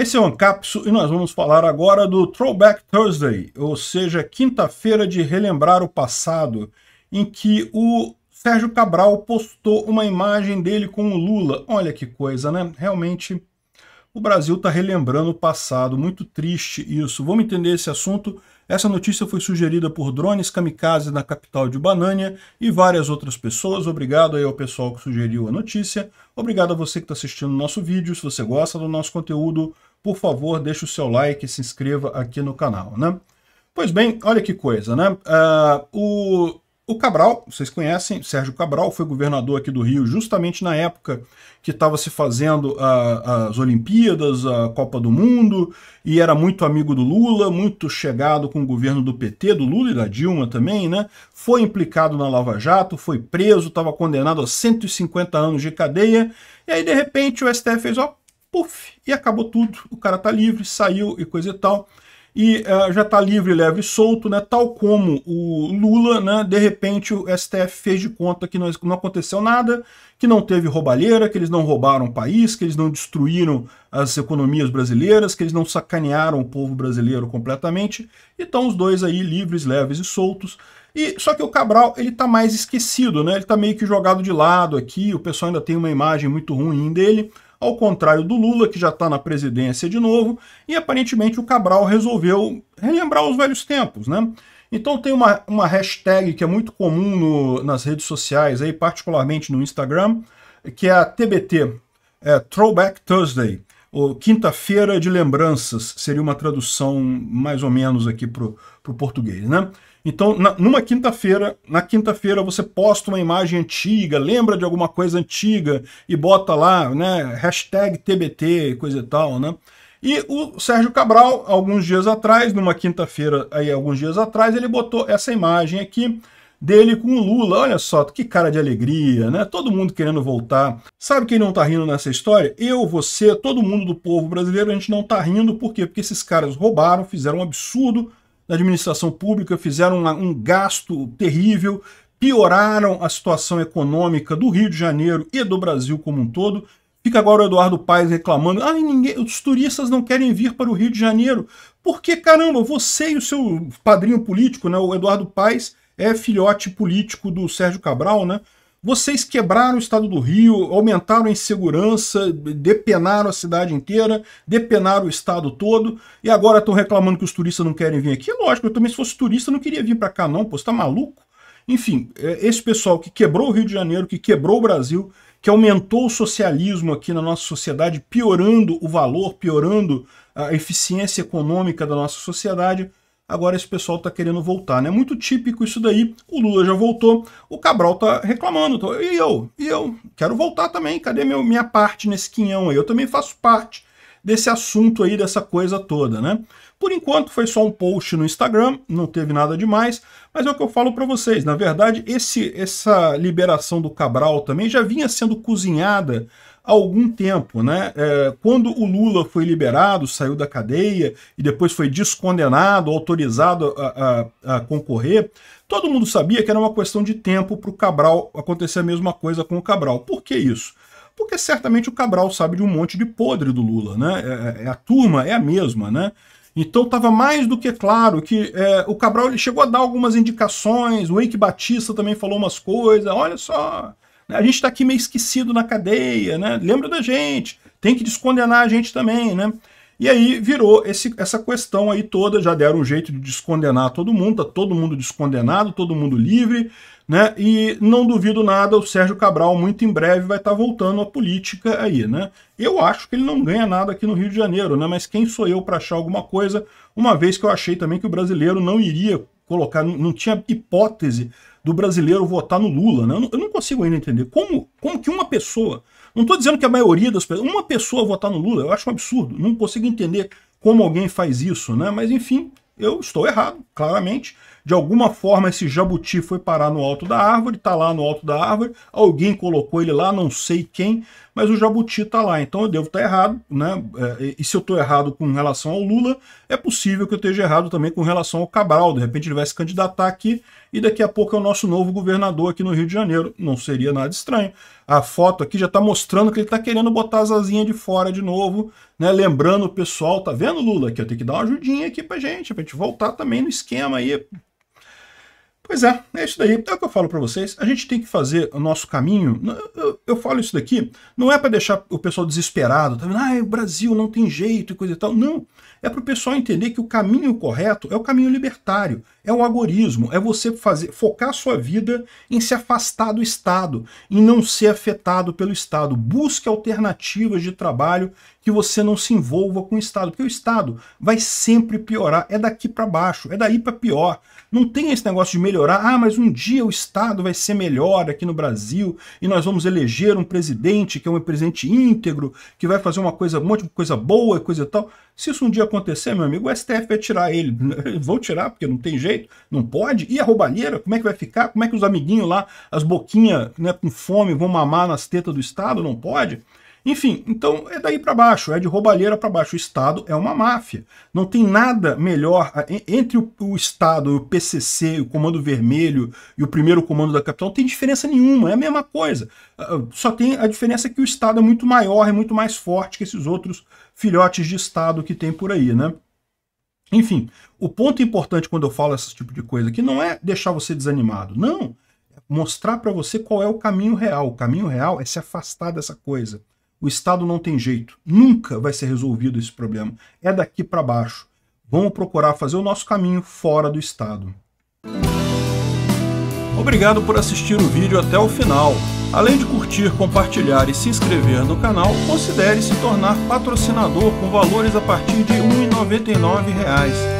Esse é o Ancapsu e nós vamos falar agora do Throwback Thursday, ou seja, quinta-feira de relembrar o passado, em que o Sérgio Cabral postou uma imagem dele com o Lula. Olha que coisa, né? Realmente o Brasil está relembrando o passado, muito triste isso. Vamos entender esse assunto. Essa notícia foi sugerida por drones kamikazes na capital de Banânia e várias outras pessoas. Obrigado aí ao pessoal que sugeriu a notícia. Obrigado a você que está assistindo o nosso vídeo. Se você gosta do nosso conteúdo, por favor, deixe o seu like e se inscreva aqui no canal, né? Pois bem, olha que coisa, né? Uh, o, o Cabral, vocês conhecem, Sérgio Cabral foi governador aqui do Rio justamente na época que estava se fazendo ah, as Olimpíadas, a Copa do Mundo, e era muito amigo do Lula, muito chegado com o governo do PT, do Lula e da Dilma também, né? Foi implicado na Lava Jato, foi preso, estava condenado a 150 anos de cadeia, e aí de repente o STF fez, ó, puff, e acabou tudo. O cara tá livre, saiu e coisa e tal. E uh, já tá livre, leve e solto, né? Tal como o Lula, né? De repente o STF fez de conta que não, não aconteceu nada, que não teve roubalheira, que eles não roubaram o país, que eles não destruíram as economias brasileiras, que eles não sacanearam o povo brasileiro completamente. Então os dois aí livres, leves e soltos. E só que o Cabral, ele tá mais esquecido, né? Ele tá meio que jogado de lado aqui, o pessoal ainda tem uma imagem muito ruim dele ao contrário do Lula, que já está na presidência de novo, e aparentemente o Cabral resolveu relembrar os velhos tempos, né? Então tem uma, uma hashtag que é muito comum no, nas redes sociais, aí, particularmente no Instagram, que é a TBT, é Throwback Thursday. O Quinta-feira de Lembranças seria uma tradução mais ou menos aqui para o português, né? Então, na, numa quinta-feira, na quinta-feira você posta uma imagem antiga, lembra de alguma coisa antiga e bota lá, né, hashtag TBT, coisa e tal, né? E o Sérgio Cabral, alguns dias atrás, numa quinta-feira, aí alguns dias atrás, ele botou essa imagem aqui, dele com o Lula. Olha só, que cara de alegria, né? Todo mundo querendo voltar. Sabe quem não tá rindo nessa história? Eu, você, todo mundo do povo brasileiro, a gente não tá rindo. Por quê? Porque esses caras roubaram, fizeram um absurdo na administração pública, fizeram um gasto terrível, pioraram a situação econômica do Rio de Janeiro e do Brasil como um todo. Fica agora o Eduardo Paes reclamando: ah, ninguém, os turistas não querem vir para o Rio de Janeiro. Porque, caramba, você e o seu padrinho político, né, o Eduardo Paes, é filhote político do Sérgio Cabral, né? Vocês quebraram o estado do Rio, aumentaram a insegurança, depenaram a cidade inteira, depenaram o estado todo, e agora estão reclamando que os turistas não querem vir aqui. Lógico, eu também, se fosse turista, não queria vir para cá, não, pô, você tá maluco? Enfim, é, esse pessoal que quebrou o Rio de Janeiro, que quebrou o Brasil, que aumentou o socialismo aqui na nossa sociedade, piorando o valor, piorando a eficiência econômica da nossa sociedade, agora esse pessoal está querendo voltar, né? Muito típico isso daí. O Lula já voltou, o Cabral está reclamando. Tá, e eu? E eu? Quero voltar também. Cadê meu, minha parte nesse quinhão aí? Eu também faço parte desse assunto aí, dessa coisa toda, né? Por enquanto foi só um post no Instagram, não teve nada demais, mas é o que eu falo para vocês. Na verdade, esse, essa liberação do Cabral também já vinha sendo cozinhada algum tempo. Né? É, quando o Lula foi liberado, saiu da cadeia e depois foi descondenado, autorizado a, a, a concorrer, todo mundo sabia que era uma questão de tempo para o Cabral acontecer a mesma coisa com o Cabral. Por que isso? Porque certamente o Cabral sabe de um monte de podre do Lula, né? É, é, é a turma é a mesma, né? Então estava mais do que claro que é, o Cabral ele chegou a dar algumas indicações, o Eike Batista também falou umas coisas, olha só, né? A gente está aqui meio esquecido na cadeia, né? Lembra da gente, tem que descondenar a gente também, né? E aí virou esse, essa questão aí toda, já deram um jeito de descondenar todo mundo, tá todo mundo descondenado, todo mundo livre, né? E não duvido nada, o Sérgio Cabral muito em breve vai estar tá voltando à política aí, né? Eu acho que ele não ganha nada aqui no Rio de Janeiro, né? Mas quem sou eu para achar alguma coisa, uma vez que eu achei também que o brasileiro não iria colocar, não tinha hipótese do brasileiro votar no Lula. Né? Eu, não, eu não consigo ainda entender como, como que uma pessoa, não estou dizendo que a maioria das pessoas, uma pessoa votar no Lula, eu acho um absurdo, não consigo entender como alguém faz isso, né? mas enfim, eu estou errado, claramente. De alguma forma esse jabuti foi parar no alto da árvore, está lá no alto da árvore, alguém colocou ele lá, não sei quem, mas o Jabuti está lá, então eu devo estar tá errado, né? É, e se eu estou errado com relação ao Lula, é possível que eu esteja errado também com relação ao Cabral. De repente ele vai se candidatar aqui e daqui a pouco é o nosso novo governador aqui no Rio de Janeiro. Não seria nada estranho. A foto aqui já está mostrando que ele está querendo botar as asinhas de fora de novo, né? Lembrando o pessoal, tá vendo, Lula? Que eu tenho que dar uma ajudinha aqui pra gente, pra gente voltar também no esquema aí, Pois é, é isso daí. Então, é o que eu falo para vocês. A gente tem que fazer o nosso caminho. Eu, eu falo isso daqui, não é para deixar o pessoal desesperado, tá vendo? Ah, é o Brasil não tem jeito e coisa e tal. Não. É para o pessoal entender que o caminho correto é o caminho libertário, é o agorismo, é você fazer, focar sua vida em se afastar do Estado, em não ser afetado pelo Estado. Busque alternativas de trabalho que você não se envolva com o Estado, porque o Estado vai sempre piorar, é daqui para baixo, é daí para pior. Não tem esse negócio de melhorar, ah, mas um dia o Estado vai ser melhor aqui no Brasil e nós vamos eleger um presidente que é um presidente íntegro, que vai fazer uma coisa, um monte de coisa boa e coisa e tal. Se isso um dia acontecer, meu amigo, o STF vai tirar ele. Vou tirar, porque não tem jeito, não pode. E a roubalheira, como é que vai ficar? Como é que os amiguinhos lá, as boquinhas né, com fome, vão mamar nas tetas do Estado? Não pode. Enfim, então é daí para baixo, é de roubalheira para baixo. O Estado é uma máfia. Não tem nada melhor entre o, Estado, o PCC, o Comando Vermelho e o primeiro Comando da Capital. Não tem diferença nenhuma, é a mesma coisa. Ah, ah, só tem a diferença que o Estado é muito maior, é muito mais forte que esses outros filhotes de Estado que tem por aí, né? Enfim, o ponto importante quando eu falo esse tipo de coisa aqui não é deixar você desanimado, não. É mostrar para você qual é o caminho real. O caminho real é se afastar dessa coisa o Estado não tem jeito. Nunca vai ser resolvido esse problema. É daqui para baixo. Vamos procurar fazer o nosso caminho fora do Estado. Obrigado por assistir o vídeo até o final. Além de curtir, compartilhar e se inscrever no canal, considere se tornar patrocinador com valores a partir de R$ 1,99